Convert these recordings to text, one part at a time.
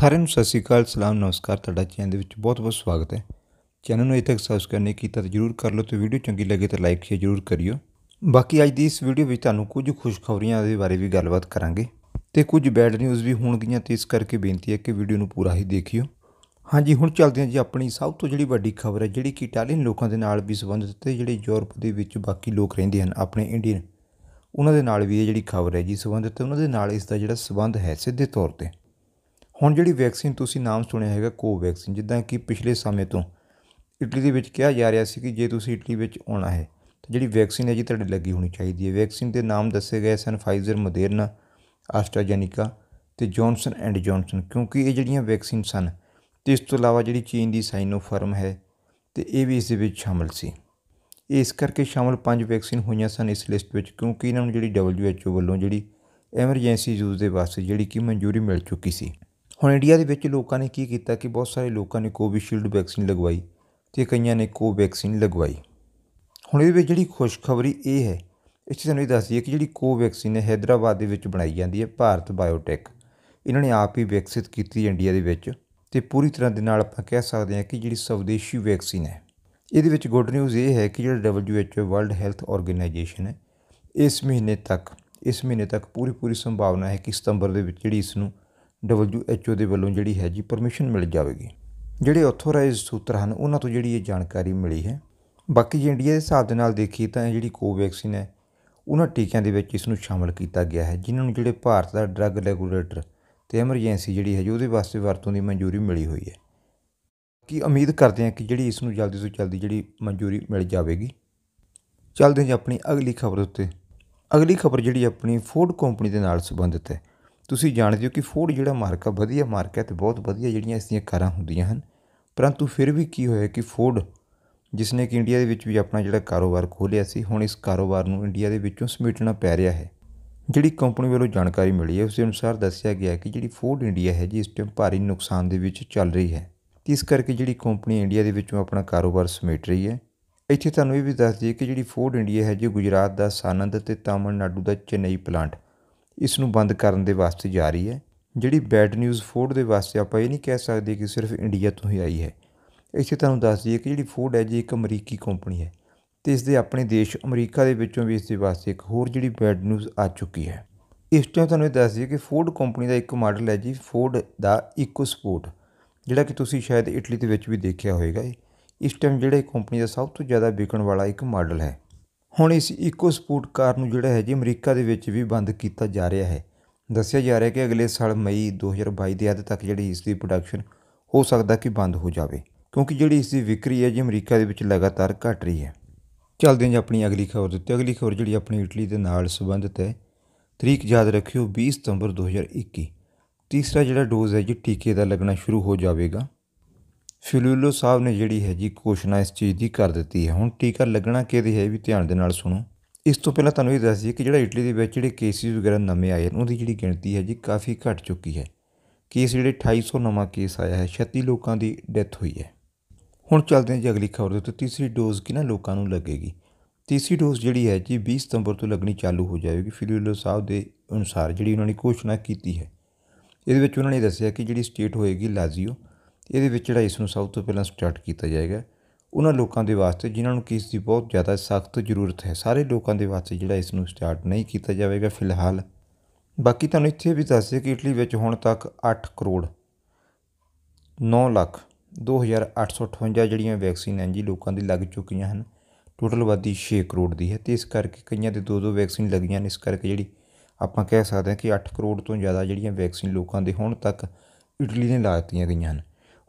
ਸਾਰਿਆਂ ਨੂੰ ਸਤਿ ਸ਼੍ਰੀ ਅਕਾਲ ਸਲਾਮ ਨਮਸਕਾਰ ਤੁਹਾਡਾ ਚੈਨਲ ਦੇ ਵਿੱਚ ਬਹੁਤ-ਬਹੁਤ ਸਵਾਗਤ ਹੈ ਚੈਨਲ ਨੂੰ ਅਜੇ ਤੱਕ ਸਬਸਕ੍ਰਾਈਬ ਨਹੀਂ ਕੀਤਾ ਤਾਂ ਜਰੂਰ ਕਰ ਲਓ ਤੇ ਵੀਡੀਓ ਚੰਗੀ ਲੱਗੇ ਤਾਂ ਲਾਈਕ ਸ਼ੇਅਰ ਜਰੂਰ ਕਰਿਓ ਬਾਕੀ ਅੱਜ ਦੀ ਇਸ ਵੀਡੀਓ ਵਿੱਚ ਤੁਹਾਨੂੰ ਕੁਝ ਖੁਸ਼ਖਬਰੀਆਂ ਦੇ ਬਾਰੇ ਵੀ ਗੱਲਬਾਤ ਕਰਾਂਗੇ ਤੇ ਕੁਝ ਬੈਡ ਨਿਊਜ਼ ਵੀ ਹੋਣਗੀਆਂ ਤੇ ਇਸ ਕਰਕੇ ਬੇਨਤੀ ਹੈ ਕਿ ਵੀਡੀਓ ਨੂੰ ਪੂਰਾ ਹੀ ਦੇਖਿਓ ਹਾਂਜੀ ਹੁਣ ਚੱਲਦੇ ਹਾਂ ਜੀ ਆਪਣੀ ਸਭ ਤੋਂ ਜਿਹੜੀ ਵੱਡੀ ਖਬਰ ਹੈ ਜਿਹੜੀ ਕਿ ਇਟਾਲੀਅਨ ਲੋਕਾਂ ਦੇ ਨਾਲ ਵੀ ਸੰਬੰਧਿਤ ਤੇ ਜਿਹੜੇ ਯੂਰਪ ਦੇ ਵਿੱਚ ਬਾਕੀ ਲੋਕ ਰਹਿੰਦੇ ਹਨ ਆਪਣੇ ਇੰਡੀਅਨ ਉਹਨਾਂ ਦੇ ਨਾਲ ਵੀ ਇਹ ਜਿਹੜੀ ਖਬਰ ਹੈ ਜੀ ਸੰਬੰਧਿਤ ਉਹਨਾਂ ਦੇ ਨਾਲ ਇਸ ਦਾ ਜਿਹੜਾ ਸੰਬੰਧ ਹੈ ਸਿੱਧੇ ਤੌਰ ਤੇ ਹੁਣ ਜਿਹੜੀ ਵੈਕਸੀਨ ਤੁਸੀਂ ਨਾਮ ਸੁਣਿਆ ਹੈਗਾ ਕੋਵੈਕਸਿਨ ਜਿੱਦਾਂ ਕਿ ਪਿਛਲੇ ਸਮੇਂ ਤੋਂ ਇਟਲੀ ਦੇ ਵਿੱਚ ਕਿਹਾ ਜਾ ਰਿਹਾ ਸੀ ਕਿ ਜੇ ਤੁਸੀਂ ਇਟਲੀ ਵਿੱਚ ਆਉਣਾ ਹੈ ਤਾਂ ਜਿਹੜੀ ਵੈਕਸੀਨ ਹੈ ਜੀ ਤੁਹਾਡੇ ਲੱਗੀ ਹੋਣੀ ਚਾਹੀਦੀ ਹੈ ਵੈਕਸੀਨ ਦੇ ਨਾਮ ਦੱਸੇ ਗਏ ਸਨ ਫਾਈਜ਼ਰ ਮੋਡਰਨਾ ਆਸਟਰਾਜੈਨਿਕਾ ਤੇ ਜੌਨਸਨ ਐਂਡ ਜੌਨਸਨ ਕਿਉਂਕਿ ਇਹ ਜਿਹੜੀਆਂ ਵੈਕਸੀਨ ਸਨ ਤੇ ਇਸ ਤੋਂ ਇਲਾਵਾ ਜਿਹੜੀ ਚੀਨ ਦੀ ਸਾਈਨੋਫਾਰਮ ਹੈ ਤੇ ਇਹ ਵੀ ਇਸ ਦੇ ਵਿੱਚ ਸ਼ਾਮਲ ਸੀ ਇਸ ਕਰਕੇ ਸ਼ਾਮਲ ਪੰਜ ਵੈਕਸੀਨ ਹੋਈਆਂ ਸਨ ਇਸ ਲਿਸਟ ਵਿੱਚ ਕਿਉਂਕਿ ਇਹਨਾਂ ਨੂੰ ਜਿਹੜੀ WHO ਵੱਲੋਂ ਜਿਹੜੀ ਐਮਰਜੈਂਸੀ ਯੂਜ਼ ਦੇ ਵਾਸਤੇ ਜਿਹੜੀ ਕਿ ਮਨਜ਼ੂਰੀ ਮਿਲ ਚੁੱਕੀ ਸੀ ਹੁਣ ਇੰਡੀਆ ਦੇ ਵਿੱਚ ਲੋਕਾਂ ਨੇ ਕੀ ਕੀਤਾ ਕਿ ਬਹੁਤ ਸਾਰੇ ਲੋਕਾਂ ਨੇ ਕੋਵਿਸ਼ੀਲਡ ਵੈਕਸੀਨ ਲਗਵਾਈ ਤੇ ਕਈਆਂ ਨੇ ਕੋਵੈਕਸੀਨ ਲਗਵਾਈ ਹੁਣ ਇਹਦੇ ਵਿੱਚ ਜਿਹੜੀ ਖੁਸ਼ਖਬਰੀ ਇਹ ਹੈ ਇੱਥੇ ਤੁਹਾਨੂੰ ਇਹ ਦੱਸਦੀ ਹੈ ਕਿ ਜਿਹੜੀ ਕੋਵੈਕਸੀਨ ਹੈ ਹైదరాబాద్ ਦੇ ਵਿੱਚ ਬਣਾਈ ਜਾਂਦੀ ਹੈ ਭਾਰਤ ਬਾਇਓਟੈਕ ਇਹਨਾਂ ਨੇ ਆਪ ਹੀ ਵਿਕਸਿਤ ਕੀਤੀ ਇੰਡੀਆ ਦੇ ਵਿੱਚ ਤੇ ਪੂਰੀ ਤਰ੍ਹਾਂ ਦੇ ਨਾਲ ਆਪਾਂ ਕਹਿ ਸਕਦੇ ਹਾਂ ਕਿ ਜਿਹੜੀ ਸਵਦੇਸ਼ੀ ਵੈਕਸੀਨ ਹੈ ਇਹਦੇ ਵਿੱਚ ਗੁੱਡ ਨਿਊਜ਼ ਇਹ ਹੈ ਕਿ ਜਿਹੜਾ WHO ਵਰਲਡ ਹੈਲਥ ਆਰਗੇਨਾਈਜੇਸ਼ਨ ਹੈ ਇਸ ਮਹੀਨੇ ਤੱਕ ਇਸ ਮਹੀਨੇ ਤੱਕ ਪੂਰੀ ਪੂਰੀ ਸੰਭਾਵਨਾ ਹੈ ਕਿ ਸਤੰਬਰ ਦੇ ਵਿੱਚ ਜਿਹੜੀ ਇਸ ਨੂੰ WHO ਦੇ ਵੱਲੋਂ ਜਿਹੜੀ ਹੈ ਜੀ ਪਰਮਿਸ਼ਨ ਮਿਲ ਜਾਵੇਗੀ ਜਿਹੜੇ ਆਥੋਰਾਈਜ਼ ਸੂਤਰ ਹਨ ਉਹਨਾਂ ਤੋਂ ਜਿਹੜੀ ਇਹ ਜਾਣਕਾਰੀ ਮਿਲੀ ਹੈ ਬਾਕੀ ਜੇ ਇੰਡੀਆ ਦੇ ਹਿਸਾਬ ਦੇ ਨਾਲ ਦੇਖੀਏ ਤਾਂ ਇਹ ਜਿਹੜੀ ਕੋਵੈਕਸਿਨ ਹੈ ਉਹਨਾਂ ਟੀਕਿਆਂ ਦੇ ਵਿੱਚ ਇਸ ਨੂੰ ਸ਼ਾਮਲ ਕੀਤਾ ਗਿਆ ਹੈ ਜਿਨ੍ਹਾਂ ਨੂੰ ਜਿਹੜੇ ਭਾਰਤ ਦਾ ਡਰੱਗ ਰੈਗੂਲੇਟਰ ਤੇ ਐਮਰਜੈਂਸੀ ਜਿਹੜੀ ਹੈ ਉਹਦੇ ਵਾਸਤੇ ਵਰਤੋਂ ਦੀ ਮਨਜ਼ੂਰੀ ਮਿਲੀ ਹੋਈ ਹੈ ਕੀ ਉਮੀਦ ਕਰਦੇ ਹਾਂ ਕਿ ਜਿਹੜੀ ਇਸ ਨੂੰ ਜਲਦੀ ਤੋਂ ਜਲਦੀ ਜਿਹੜੀ ਮਨਜ਼ੂਰੀ ਮਿਲ ਜਾਵੇਗੀ ਚਲਦੇ ਹਾਂ ਜੀ ਆਪਣੀ ਅਗਲੀ ਖਬਰ ਉੱਤੇ ਅਗਲੀ ਖਬਰ ਜਿਹੜੀ ਆਪਣੀ ਫੂਡ ਕੰਪਨੀ ਦੇ ਨਾਲ ਸੰਬੰਧਿਤ ਹੈ ਤੁਸੀਂ ਜਾਣਦੇ ਹੋ ਕਿ ਫੋਰਡ ਜਿਹੜਾ ਮਾਰਕਾ ਵਧੀਆ ਮਾਰਕਾ ਹੈ ਤੇ ਬਹੁਤ ਵਧੀਆ ਜਿਹੜੀਆਂ ਇਸ ਦੀਆਂ ਕਾਰਾਂ ਹੁੰਦੀਆਂ ਹਨ ਪਰੰਤੂ ਫਿਰ ਵੀ ਕੀ ਹੋਇਆ ਕਿ ਫੋਰਡ ਜਿਸਨੇ ਕਿ ਇੰਡੀਆ ਦੇ ਵਿੱਚ ਵੀ ਆਪਣਾ ਜਿਹੜਾ ਕਾਰੋਬਾਰ ਖੋਲਿਆ ਸੀ ਹੁਣ ਇਸ ਕਾਰੋਬਾਰ ਨੂੰ ਇੰਡੀਆ ਦੇ ਵਿੱਚੋਂ ਸਮੇਟਣਾ ਪੈ ਰਿਹਾ ਹੈ ਜਿਹੜੀ ਕੰਪਨੀ ਵੱਲੋਂ ਜਾਣਕਾਰੀ ਮਿਲੀ ਹੈ ਉਸ ਦੇ ਅਨੁਸਾਰ ਦੱਸਿਆ ਗਿਆ ਕਿ ਜਿਹੜੀ ਫੋਰਡ ਇੰਡੀਆ ਹੈ ਜੀ ਇਸ ਟਾਈਮ ਭਾਰੀ ਨੁਕਸਾਨ ਦੇ ਵਿੱਚ ਚੱਲ ਰਹੀ ਹੈ ਇਸ ਕਰਕੇ ਜਿਹੜੀ ਕੰਪਨੀ ਇੰਡੀਆ ਦੇ ਵਿੱਚੋਂ ਆਪਣਾ ਕਾਰੋਬਾਰ ਸਮੇਟ ਰਹੀ ਹੈ ਇੱਥੇ ਤੁਹਾਨੂੰ ਇਹ ਵੀ ਦੱਸ ਦਈਏ ਕਿ ਜਿਹੜੀ ਫੋਰਡ ਇੰਡੀਆ ਹੈ ਜੀ ਗੁਜਰਾਤ ਦਾ ਸਾਨੰਦ ਤੇ ਤਾਮਿਲਨਾਡੂ ਦਾ ਚੇਨਈ ਪਲਾਂਟ ਇਸ ਨੂੰ ਬੰਦ ਕਰਨ ਦੇ ਵਾਸਤੇ ਜਾ ਰਹੀ ਹੈ ਜਿਹੜੀ ਬੈਡ ਨਿਊਜ਼ ਫੂਡ ਦੇ ਵਾਸਤੇ ਆਪਾਂ ਇਹ ਨਹੀਂ ਕਹਿ ਸਕਦੇ ਕਿ ਸਿਰਫ ਇੰਡੀਆ ਤੋਂ ਹੀ ਆਈ ਹੈ ਇੱਥੇ ਤੁਹਾਨੂੰ ਦੱਸ ਦਈਏ ਕਿ ਜਿਹੜੀ ਫੂਡ ਹੈ ਜੀ ਇੱਕ ਅਮਰੀਕੀ ਕੰਪਨੀ ਹੈ ਤੇ ਇਸ ਦੇ ਆਪਣੇ ਦੇਸ਼ ਅਮਰੀਕਾ ਦੇ ਵਿੱਚੋਂ ਵੀ ਇਸ ਦੇ ਵਾਸਤੇ ਇੱਕ ਹੋਰ ਜਿਹੜੀ ਬੈਡ ਨਿਊਜ਼ ਆ ਚੁੱਕੀ ਹੈ ਇਸ ਤੋਂ ਤੁਹਾਨੂੰ ਇਹ ਦੱਸ ਦਈਏ ਕਿ ਫੂਡ ਕੰਪਨੀ ਦਾ ਇੱਕ ਮਾਡਲ ਹੈ ਜੀ ਫੂਡ ਦਾ ਇਕੋ ਸਪੋਰਟ ਜਿਹੜਾ ਕਿ ਤੁਸੀਂ ਸ਼ਾਇਦ ਇਟਲੀ ਦੇ ਵਿੱਚ ਵੀ ਦੇਖਿਆ ਹੋਵੇਗਾ ਇਸ ਟਾਈਮ ਜਿਹੜਾ ਕੰਪਨੀ ਦਾ ਸਭ ਤੋਂ ਜ਼ਿਆਦਾ ਵਿਕਣ ਵਾਲਾ ਇੱਕ ਮਾਡਲ ਹੈ ਹੁਣ ਇਸ ਇਕੋ ਸਪੋਰਟ ਕਾਰ ਨੂੰ ਜਿਹੜਾ ਹੈ ਜੀ ਅਮਰੀਕਾ ਦੇ ਵਿੱਚ ਵੀ ਬੰਦ ਕੀਤਾ ਜਾ ਰਿਹਾ ਹੈ ਦੱਸਿਆ ਜਾ ਰਿਹਾ ਕਿ ਅਗਲੇ ਸਾਲ ਮਈ 2022 ਦੇ ਅੱਧ ਤੱਕ ਜਿਹੜੀ ਇਸ ਦੀ ਪ੍ਰੋਡਕਸ਼ਨ ਹੋ ਸਕਦਾ ਕਿ ਬੰਦ ਹੋ ਜਾਵੇ ਕਿਉਂਕਿ ਜਿਹੜੀ ਇਸ ਦੀ ਵਿਕਰੀ ਹੈ ਜੀ ਅਮਰੀਕਾ ਦੇ ਵਿੱਚ ਲਗਾਤਾਰ ਘਟ ਰਹੀ ਹੈ ਚਲਦੇ ਹਾਂ ਜੀ ਆਪਣੀ ਅਗਲੀ ਖਬਰ ਦਿੱਤੀ ਅਗਲੀ ਖਬਰ ਜਿਹੜੀ ਆਪਣੀ ਇਟਲੀ ਦੇ ਨਾਲ ਸੰਬੰਧਿਤ ਹੈ ਤਰੀਕ ਯਾਦ ਰੱਖਿਓ 20 ਸਤੰਬਰ 2021 ਤੀਸਰਾ ਜਿਹੜਾ ਡੋਜ਼ ਹੈ ਜੀ ਟੀਕੇ ਦਾ ਲੱਗਣਾ ਸ਼ੁਰੂ ਹੋ ਜਾਵੇਗਾ ਫਿਲੂਲੋ ਸਾਹਿਬ ਨੇ ਜਿਹੜੀ ਹੈ ਜੀ ਕੋਸ਼ਨਾ ਇਸ ਚੀਜ਼ ਦੀ ਕਰ ਦਿੱਤੀ ਹੈ ਹੁਣ ਟੀਕਾ ਲੱਗਣਾ ਕਿਹਦੇ ਹੈ ਵੀ ਧਿਆਨ ਦੇ ਨਾਲ ਸੁਣੋ ਇਸ ਤੋਂ ਪਹਿਲਾਂ ਤੁਹਾਨੂੰ ਇਹ ਦੱਸ ਦਈਏ ਕਿ ਜਿਹੜਾ ਇਟਲੀ ਦੇ ਵਿੱਚ ਜਿਹੜੇ ਕੇਸਿਸ ਵਗੈਰਾ ਨਵੇਂ ਆਏ ਨੇ ਉਹਦੀ ਜਿਹੜੀ ਗਿਣਤੀ ਹੈ ਜੀ ਕਾਫੀ ਘਟ ਚੁੱਕੀ ਹੈ ਕੇਸ ਜਿਹੜੇ 2800 ਨਵਾਂ ਕੇਸ ਆਇਆ ਹੈ 36 ਲੋਕਾਂ ਦੀ ਡੈਥ ਹੋਈ ਹੈ ਹੁਣ ਚੱਲਦੇ ਹਾਂ ਜੀ ਅਗਲੀ ਖਬਰ ਦੇ ਉੱਤੇ ਤੀਸਰੀ ਡੋਜ਼ ਕਿਹਨਾਂ ਲੋਕਾਂ ਨੂੰ ਲੱਗੇਗੀ ਤੀਸਰੀ ਡੋਜ਼ ਜਿਹੜੀ ਹੈ ਜੀ 20 ਸਤੰਬਰ ਤੋਂ ਲੱਗਣੀ ਚਾਲੂ ਹੋ ਜਾਏਗੀ ਫਿਲੂਲੋ ਸਾਹਿਬ ਦੇ ਅਨੁਸਾਰ ਜਿਹੜੀ ਉਹਨਾਂ ਨੇ ਘੋਸ਼ਣਾ ਕੀਤੀ ਹੈ ਇਹਦੇ ਵਿੱਚ ਉਹਨਾਂ ਨੇ ਦੱਸਿਆ ਕਿ ਜਿਹੜੀ ਸਟੇਟ ਹੋਏਗੀ ਲਾਜ਼ੀਓ ਇਹਦੇ ਵਿੱਚ ਜਿਹੜਾ ਇਸ ਨੂੰ ਸਭ ਤੋਂ ਪਹਿਲਾਂ ਸਟਾਰਟ ਕੀਤਾ ਜਾਏਗਾ ਉਹਨਾਂ ਲੋਕਾਂ ਦੇ ਵਾਸਤੇ ਜਿਨ੍ਹਾਂ ਨੂੰ ਕਿਸ ਦੀ ਬਹੁਤ ਜ਼ਿਆਦਾ ਸਖਤ ਜ਼ਰੂਰਤ ਹੈ ਸਾਰੇ ਲੋਕਾਂ ਦੇ ਵਾਸਤੇ ਜਿਹੜਾ ਇਸ ਨੂੰ ਸਟਾਰਟ ਨਹੀਂ ਕੀਤਾ ਜਾਵੇਗਾ ਫਿਲਹਾਲ ਬਾਕੀ ਤੁਹਾਨੂੰ ਇੱਥੇ ਵੀ ਦੱਸ ਦਿਆਂ ਕਿ ਇਟਲੀ ਵਿੱਚ ਹੁਣ ਤੱਕ 8 ਕਰੋੜ 9 ਲੱਖ 2858 ਜਿਹੜੀਆਂ ਵੈਕਸੀਨ ਹਨ ਜੀ ਲੋਕਾਂ ਦੀ ਲੱਗ ਚੁੱਕੀਆਂ ਹਨ ਟੋਟਲ ਵਾਦੀ 6 ਕਰੋੜ ਦੀ ਹੈ ਤੇ ਇਸ ਕਰਕੇ ਕਈਆਂ ਦੇ ਦੋ ਦੋ ਵੈਕਸੀਨ ਲੱਗੀਆਂ ਨੇ ਇਸ ਕਰਕੇ ਜਿਹੜੀ ਆਪਾਂ ਕਹਿ ਸਕਦੇ ਹਾਂ ਕਿ 8 ਕਰੋੜ ਤੋਂ ਜ਼ਿਆਦਾ ਜਿਹੜੀਆਂ ਵੈਕਸੀਨ ਲੋਕਾਂ ਦੇ ਹੁਣ ਤੱਕ ਇਟਲੀ ਨੇ ਲਾ ਦਿੱਤੀਆਂ ਗਈਆਂ ਹਨ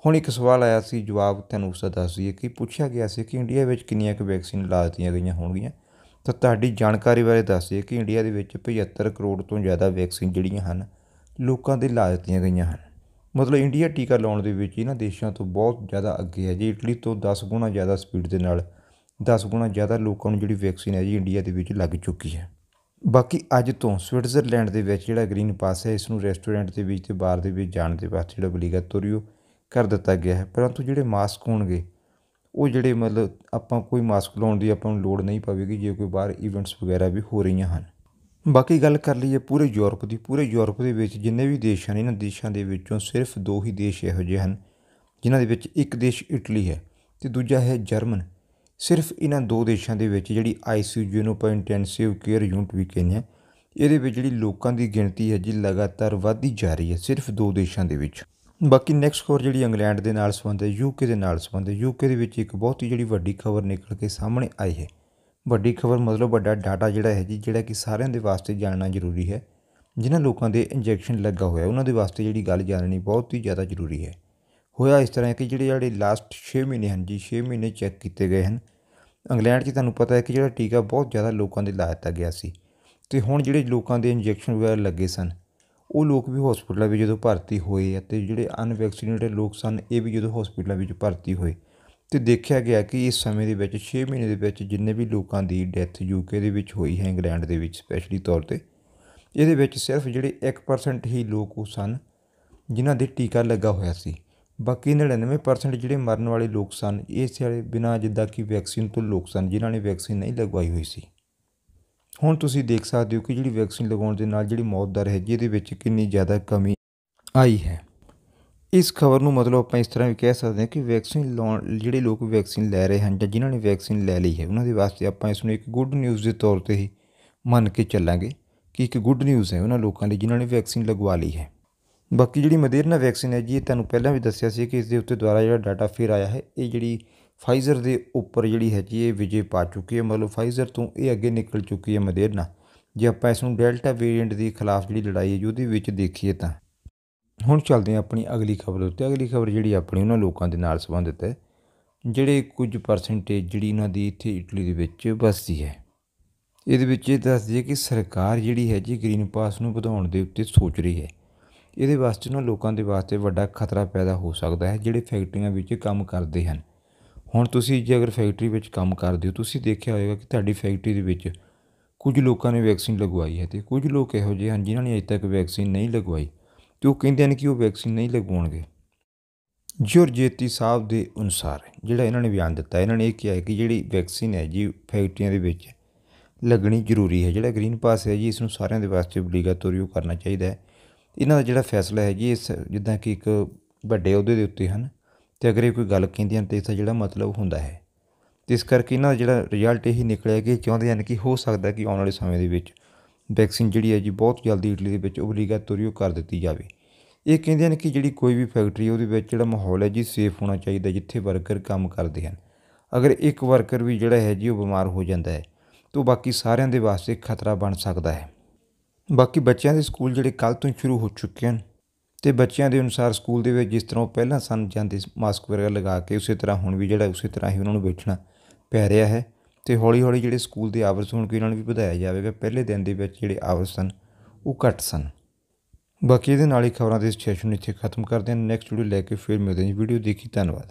ਹੁਣ ਇੱਕ ਸਵਾਲ ਆਇਆ ਸੀ ਜਵਾਬ ਤੁਹਾਨੂੰ ਉਸ ਦਾ ਦੱਸ ਦਈਏ ਕਿ ਪੁੱਛਿਆ ਗਿਆ ਸੀ ਕਿ ਇੰਡੀਆ ਵਿੱਚ ਕਿੰਨੀਆਂ ਕੁ ਵੈਕਸੀਨ ਲਾ ਦਿੱਤੀਆਂ ਗਈਆਂ ਹੋਣਗੀਆਂ ਤਾਂ ਤੁਹਾਡੀ ਜਾਣਕਾਰੀ ਬਾਰੇ ਦੱਸ ਦਈਏ ਕਿ ਇੰਡੀਆ ਦੇ ਵਿੱਚ 75 ਕਰੋੜ ਤੋਂ ਜ਼ਿਆਦਾ ਵੈਕਸੀਨ ਜਿਹੜੀਆਂ ਹਨ ਲੋਕਾਂ ਦੇ ਲਾ ਦਿੱਤੀਆਂ ਗਈਆਂ ਹਨ ਮਤਲਬ ਇੰਡੀਆ ਟੀਕਾ ਲਾਉਣ ਦੇ ਵਿੱਚ ਇਹਨਾਂ ਦੇਸ਼ਾਂ ਤੋਂ ਬਹੁਤ ਜ਼ਿਆਦਾ ਅੱਗੇ ਹੈ ਜੀ ਇਟਲੀ ਤੋਂ 10 ਗੁਣਾ ਜ਼ਿਆਦਾ ਸਪੀਡ ਦੇ ਨਾਲ 10 ਗੁਣਾ ਜ਼ਿਆਦਾ ਲੋਕਾਂ ਨੂੰ ਜਿਹੜੀ ਵੈਕਸੀਨ ਹੈ ਜੀ ਇੰਡੀਆ ਦੇ ਵਿੱਚ ਲੱਗ ਚੁੱਕੀ ਹੈ ਬਾਕੀ ਅੱਜ ਤੋਂ ਸਵਿਟਜ਼ਰਲੈਂਡ ਦੇ ਵਿੱਚ ਜਿਹੜਾ ਗ੍ਰੀਨ ਪਾਸ ਹੈ ਇਸ ਨੂੰ ਰੈਸਟੋਰੈਂਟ ਦੇ ਵਿੱਚ ਤੇ ਬਾਰ ਦੇ ਵਿੱਚ ਜਾਣ ਦੇ ਵਾਸਤੇ ਜਿਹੜਾ ਬਲੀਗਾ ਤੁਰਿਓ ਕਰ ਦਿੱਤਾ ਗਿਆ ਹੈ ਪਰੰਤੂ ਜਿਹੜੇ ਮਾਸਕ ਹੋਣਗੇ ਉਹ ਜਿਹੜੇ ਮਤਲਬ ਆਪਾਂ ਕੋਈ ਮਾਸਕ ਲਾਉਣ ਦੀ ਆਪਾਂ ਨੂੰ ਲੋੜ ਨਹੀਂ ਪਵੇਗੀ ਜੇ ਕੋਈ ਬਾਹਰ ਇਵੈਂਟਸ ਵਗੈਰਾ ਵੀ ਹੋ ਰਹੀਆਂ ਹਨ ਬਾਕੀ ਗੱਲ ਕਰ ਲਈਏ ਪੂਰੇ ਯੂਰਪ ਦੀ ਪੂਰੇ ਯੂਰਪ ਦੇ ਵਿੱਚ ਜਿੰਨੇ ਵੀ ਦੇਸ਼ ਹਨ ਇਹਨਾਂ ਦੇਸ਼ਾਂ ਦੇ ਵਿੱਚੋਂ ਸਿਰਫ ਦੋ ਹੀ ਦੇਸ਼ ਇਹੋ ਜਿਹੇ ਹਨ ਜਿਨ੍ਹਾਂ ਦੇ ਵਿੱਚ ਇੱਕ ਦੇਸ਼ ਇਟਲੀ ਹੈ ਤੇ ਦੂਜਾ ਹੈ ਜਰਮਨ ਸਿਰਫ ਇਹਨਾਂ ਦੋ ਦੇਸ਼ਾਂ ਦੇ ਵਿੱਚ ਜਿਹੜੀ ਆਈਸੀਯੂ ਨੂੰ ਆਪਾਂ ਇੰਟੈਂਸਿਵ ਕੇਅਰ ਯੂਨਿਟ ਵੀ ਕਹਿੰਦੇ ਆ ਇਹਦੇ ਵਿੱਚ ਜਿਹੜੀ ਲੋਕਾਂ ਦੀ ਗਿਣਤੀ ਹੈ ਜੀ ਲਗਾਤਾਰ ਵਧਦੀ ਜਾ ਰਹੀ ਹੈ ਸਿਰਫ ਦੋ ਦੇਸ਼ਾਂ ਦੇ ਵਿੱਚ ਬਾਕੀ ਨੈਕਸਟ ਖਬਰ ਜਿਹੜੀ ਇੰਗਲੈਂਡ ਦੇ ਨਾਲ ਸੰਬੰਧ ਹੈ ਯੂਕੇ ਦੇ ਨਾਲ ਸੰਬੰਧ ਹੈ ਯੂਕੇ ਦੇ ਵਿੱਚ ਇੱਕ ਬਹੁਤ ਹੀ ਜਿਹੜੀ ਵੱਡੀ ਖਬਰ ਨਿਕਲ ਕੇ ਸਾਹਮਣੇ ਆਈ ਹੈ ਵੱਡੀ ਖਬਰ ਮਤਲਬ ਵੱਡਾ ਡਾਟਾ ਜਿਹੜਾ ਹੈ ਜੀ ਜਿਹੜਾ ਕਿ ਸਾਰਿਆਂ ਦੇ ਵਾਸਤੇ ਜਾਣਨਾ ਜ਼ਰੂਰੀ ਹੈ ਜਿਨ੍ਹਾਂ ਲੋਕਾਂ ਦੇ ਇੰਜੈਕਸ਼ਨ ਲੱਗਾ ਹੋਇਆ ਉਹਨਾਂ ਦੇ ਵਾਸਤੇ ਜਿਹੜੀ ਗੱਲ ਜਾਣਨੀ ਬਹੁਤ ਹੀ ਜ਼ਿਆਦਾ ਜ਼ਰੂਰੀ ਹੈ ਹੋਇਆ ਇਸ ਤਰ੍ਹਾਂ ਕਿ ਜਿਹੜੇ ਜਿਹੜੇ ਲਾਸਟ 6 ਮਹੀਨੇ ਹਨ ਜੀ 6 ਮਹੀਨੇ ਚੈੱਕ ਕੀਤੇ ਗਏ ਹਨ ਇੰਗਲੈਂਡ 'ਚ ਤੁਹਾਨੂੰ ਪਤਾ ਹੈ ਕਿ ਜਿਹੜਾ ਟੀਕਾ ਬਹੁਤ ਜ਼ਿਆਦਾ ਲੋਕਾਂ ਦੇ ਲਾਇਆ ਦਿੱਤਾ ਗਿਆ ਸੀ ਤੇ ਹੁਣ ਜਿਹੜੇ ਲੋਕਾਂ ਦੇ ਇੰਜੈਕਸ਼ਨ ਵਗੈਰਾ ਲੱਗੇ ਸਨ ਉਹ ਲੋਕ ਵੀ ਹੋਸਪਿਟਲਾਂ ਵਿੱਚ ਜਦੋਂ ਭਰਤੀ ਹੋਏ ਅਤੇ ਜਿਹੜੇ ਅਨਵੈਕਸੀਨੇਟਡ ਲੋਕ ਸਨ ਇਹ ਵੀ ਜਦੋਂ ਹਸਪੀਟਲਾਂ ਵਿੱਚ ਭਰਤੀ ਹੋਏ ਤੇ ਦੇਖਿਆ ਗਿਆ ਕਿ ਇਸ ਸਮੇਂ ਦੇ ਵਿੱਚ 6 ਮਹੀਨੇ ਦੇ ਵਿੱਚ ਜਿੰਨੇ ਵੀ ਲੋਕਾਂ ਦੀ ਡੈਥ ਯੂਕੇ ਦੇ ਵਿੱਚ ਹੋਈ ਹੈ ਇੰਗਲੈਂਡ ਦੇ ਵਿੱਚ ਸਪੈਸ਼ਲੀ ਤੌਰ ਤੇ ਇਹਦੇ ਵਿੱਚ ਸਿਰਫ ਜਿਹੜੇ 1% ਹੀ ਲੋਕ ਉਹ ਸਨ ਜਿਨ੍ਹਾਂ ਦੇ ਟੀਕਾ ਲੱਗਾ ਹੋਇਆ ਸੀ ਬਾਕੀ 99% ਜਿਹੜੇ ਮਰਨ ਵਾਲੇ ਲੋਕ ਸਨ ਇਹ ਸਾਰੇ ਬਿਨਾਂ ਜਿੱਦਾਂ ਕਿ ਵੈਕਸੀਨ ਤੋਂ ਲੋਕ ਸਨ ਜਿਨ੍ਹਾਂ ਨੇ ਵੈਕਸੀਨ ਨਹੀਂ ਲਗਵਾਈ ਹੋਈ ਸੀ ਹੁਣ ਤੁਸੀਂ ਦੇਖ ਸਕਦੇ ਹੋ ਕਿ ਜਿਹੜੀ ਵੈਕਸੀਨ ਲਗਾਉਣ ਦੇ ਨਾਲ ਜਿਹੜੀ ਮੌਤ ਦਰ ਹੈ ਇਹਦੇ ਵਿੱਚ ਕਿੰਨੀ ਜ਼ਿਆਦਾ ਕਮੀ ਆਈ ਹੈ ਇਸ ਖਬਰ ਨੂੰ ਮਤਲਬ ਆਪਾਂ ਇਸ ਤਰ੍ਹਾਂ ਵੀ ਕਹਿ ਸਕਦੇ ਹਾਂ ਕਿ ਵੈਕਸੀਨ ਲਾਉਣ ਜਿਹੜੇ ਲੋਕ ਵੈਕਸੀਨ ਲੈ ਰਹੇ ਹਨ ਜਾਂ ਜਿਨ੍ਹਾਂ ਨੇ ਵੈਕਸੀਨ ਲੈ ਲਈ ਹੈ ਉਹਨਾਂ ਦੇ ਵਾਸਤੇ ਆਪਾਂ ਇਸ ਨੂੰ ਇੱਕ ਗੁੱਡ ਨਿਊਜ਼ ਦੇ ਤੌਰ ਤੇ ਹੀ ਮੰਨ ਕੇ ਚੱਲਾਂਗੇ ਕਿ ਇੱਕ ਗੁੱਡ ਨਿਊਜ਼ ਹੈ ਉਹਨਾਂ ਲੋਕਾਂ ਲਈ ਜਿਨ੍ਹਾਂ ਨੇ ਵੈਕਸੀਨ ਲਗਵਾ ਲਈ ਹੈ ਬਾਕੀ ਜਿਹੜੀ ਮਦੇਰਨਾ ਵੈਕਸੀਨ ਹੈ ਜੀ ਇਹ ਤੁਹਾਨੂੰ ਪਹਿਲਾਂ ਵੀ ਦੱਸਿਆ ਸੀ ਕਿ ਇਸ ਦੇ ਉੱਤੇ ਦੁਆਰਾ ਜਿਹੜਾ ਡਾਟਾ ਫੇਰ ਆਇਆ ਹੈ ਇਹ ਜਿਹੜੀ ਫਾਈਜ਼ਰ ਦੇ ਉੱਪਰ ਜਿਹੜੀ ਹੈ ਜੀ ਇਹ ਵਿਜੇ ਪਾ ਚੁੱਕੀ ਹੈ ਮਤਲਬ ਫਾਈਜ਼ਰ ਤੋਂ ਇਹ ਅੱਗੇ ਨਿਕਲ ਚੁੱਕੀ ਹੈ ਮਦੇਰਨਾ ਜੇ ਆਪਾਂ ਇਸ ਨੂੰ ਡੈਲਟਾ ਵੇਰੀਐਂਟ ਦੇ ਖਿਲਾਫ ਜਿਹੜੀ ਲੜਾਈ ਹੈ ਉਹਦੇ ਵਿੱਚ ਦੇਖੀਏ ਤਾਂ ਹੁਣ ਚੱਲਦੇ ਹਾਂ ਆਪਣੀ ਅਗਲੀ ਖਬਰ ਉੱਤੇ ਅਗਲੀ ਖਬਰ ਜਿਹੜੀ ਆਪਣੀ ਉਹਨਾਂ ਲੋਕਾਂ ਦੇ ਨਾਲ ਸੰਬੰਧਿਤ ਹੈ ਜਿਹੜੇ ਕੁਝ ਪਰਸੈਂਟੇਜ ਜਿਹੜੀ ਉਹਨਾਂ ਦੀ ਇੱਥੇ ਇਟਲੀ ਦੇ ਵਿੱਚ ਵਸਦੀ ਹੈ ਇਹਦੇ ਵਿੱਚ ਇਹ ਦੱਸਦੀ ਹੈ ਕਿ ਸਰਕਾਰ ਜਿਹੜੀ ਹੈ ਜੀ ਗ੍ਰੀਨ ਪਾਸ ਨੂੰ ਵਧਾਉਣ ਦੇ ਉੱਤੇ ਸੋਚ ਰਹੀ ਹੈ ਇਹਦੇ ਵਾਸਤੇ ਉਹਨਾਂ ਲੋਕਾਂ ਦੇ ਵਾਸਤੇ ਵੱਡਾ ਖਤਰਾ ਪੈਦਾ ਹੋ ਸਕਦਾ ਹੈ ਜਿਹੜੇ ਫੈਕਟਰੀਆਂ ਵਿੱਚ ਕੰਮ ਕਰਦੇ ਹਨ ਹੁਣ ਤੁਸੀਂ ਜੇ ਅਗਰ ਫੈਕਟਰੀ ਵਿੱਚ ਕੰਮ ਕਰਦੇ ਹੋ ਤੁਸੀਂ ਦੇਖਿਆ ਹੋਵੇਗਾ ਕਿ ਤੁਹਾਡੀ ਫੈਕਟਰੀ ਦੇ ਵਿੱਚ ਕੁਝ ਲੋਕਾਂ ਨੇ ਵੈਕਸੀਨ ਲਗਵਾਈ ਹੈ ਤੇ ਕੁਝ ਲੋਕ ਇਹੋ ਜਿਹੇ ਹਨ ਜਿਨ੍ਹਾਂ ਨੇ ਅਜੇ ਤੱਕ ਵੈਕਸੀਨ ਨਹੀਂ ਲਗਵਾਈ ਤੇ ਉਹ ਕਹਿੰਦੇ ਹਨ ਕਿ ਉਹ ਵੈਕਸੀਨ ਨਹੀਂ ਲਗਵਾਉਣਗੇ ਜੇਤੀ ਸਾਹਿਬ ਦੇ ਅਨੁਸਾਰ ਜਿਹੜਾ ਇਹਨਾਂ ਨੇ ਬਿਆਨ ਦਿੱਤਾ ਇਹਨਾਂ ਨੇ ਇਹ ਕਿਹਾ ਹੈ ਕਿ ਜਿਹੜੀ ਵੈਕਸੀਨ ਹੈ ਜੀ ਫੈਕਟਰੀਆਂ ਦੇ ਵਿੱਚ ਲੱਗਣੀ ਜ਼ਰੂਰੀ ਹੈ ਜਿਹੜਾ ਗ੍ਰੀਨ ਪਾਸ ਹੈ ਜੀ ਇਸ ਨੂੰ ਸਾਰਿਆਂ ਦੇ ਵਾਸਤੇ ਓਬਲੀਗਾਟੋਰੀ ਕਰਨਾ ਚਾਹੀਦਾ ਹੈ ਇਹਨਾਂ ਦਾ ਜਿਹੜਾ ਫੈਸਲਾ ਹੈ ਜੀ ਇਸ ਜਿੱਦਾਂ ਕਿ ਇੱਕ ਵੱਡੇ ਅਹੁਦੇ ਦੇ ਉੱਤੇ ਹਨ ਤੇ ਅਗਰ ਇਹ ਕੋਈ ਗੱਲ ਕਹਿੰਦੀਆਂ ਤੇ ਇਸ ਦਾ ਜਿਹੜਾ ਮਤਲਬ ਹੁੰਦਾ ਹੈ ਤੇ ਇਸ ਕਰਕੇ ਇਹਨਾਂ ਦਾ ਜਿਹੜਾ ਰਿਜ਼ਲਟ ਇਹੀ ਨਿਕਲਿਆ ਕਿ ਚਾਹੁੰਦੇ ਹਨ ਕਿ ਹੋ ਸਕਦਾ ਕਿ ਆਉਣ ਵਾਲੇ ਸਮੇਂ ਦੇ ਵਿੱਚ ਵੈਕਸੀਨ ਜਿਹੜੀ ਹੈ ਜੀ ਬਹੁਤ ਜਲਦੀ ਇਟਲੀ ਦੇ ਵਿੱਚ ਤੁਰਿਓ ਕਰ ਦਿੱਤੀ ਜਾਵੇ ਇਹ ਕਹਿੰਦੇ ਹਨ ਕਿ ਜਿਹੜੀ ਕੋਈ ਵੀ ਫੈਕਟਰੀ ਉਹਦੇ ਵਿੱਚ ਜਿਹੜਾ ਮਾਹੌਲ ਹੈ ਜੀ ਸੇਫ ਹੋਣਾ ਚਾਹੀਦਾ ਜਿੱਥੇ ਵਰਕਰ ਕੰਮ ਕਰਦੇ ਹਨ ਅਗਰ ਇੱਕ ਵਰਕਰ ਵੀ ਜਿਹੜਾ ਹੈ ਜੀ ਉਹ ਬਿਮਾਰ ਹੋ ਜਾਂਦਾ ਹੈ ਤਾਂ ਬਾਕੀ ਸਾਰਿਆਂ ਦੇ ਵਾਸਤੇ ਖਤਰਾ ਬਣ ਸਕਦਾ ਹੈ ਬਾਕੀ ਬੱਚਿਆਂ ਦੇ ਸਕੂਲ ਜਿਹੜੇ ਕੱਲ ਤੋਂ ਸ਼ੁਰੂ ਹੋ ਚੁੱਕੇ ਹਨ ਤੇ ਬੱਚਿਆਂ ਦੇ ਅਨੁਸਾਰ ਸਕੂਲ ਦੇ ਵਿੱਚ ਜਿਸ ਤਰ੍ਹਾਂ ਪਹਿਲਾਂ ਸਨ ਜਾਂਦੇ ਮਾਸਕ ਵਗੈਰਾ ਲਗਾ ਕੇ ਉਸੇ ਤਰ੍ਹਾਂ ਹੁਣ ਵੀ ਜਿਹੜਾ ਉਸੇ ਤਰ੍ਹਾਂ ਹੀ ਉਹਨਾਂ ਨੂੰ ਬੈਠਣਾ ਪੈ ਰਿਹਾ ਹੈ ਤੇ ਹੌਲੀ-ਹੌਲੀ ਜਿਹੜੇ ਸਕੂਲ ਦੇ ਆਵਰਸ ਹੁਣ ਕੋਈ ਇਹਨਾਂ ਨੂੰ ਵੀ ਵਧਾਇਆ ਜਾਵੇਗਾ ਪਹਿਲੇ ਦਿਨ ਦੇ ਵਿੱਚ ਜਿਹੜੇ ਆਵਰਸ ਸਨ ਉਹ ਘੱਟ ਸਨ ਬਾਕੀ ਇਹਦੇ ਨਾਲ ਹੀ ਖਬਰਾਂ ਦੇ ਸੈਸ਼ਨ ਇੱਥੇ ਖਤਮ ਕਰਦੇ ਹਾਂ ਨੈਕਸਟ ਵੀਡੀਓ ਲੈ ਕੇ ਫਿਰ ਮਿਲਦੇ ਹਾਂ ਵੀਡੀਓ ਦੇਖੀ ਧੰਨਵਾਦ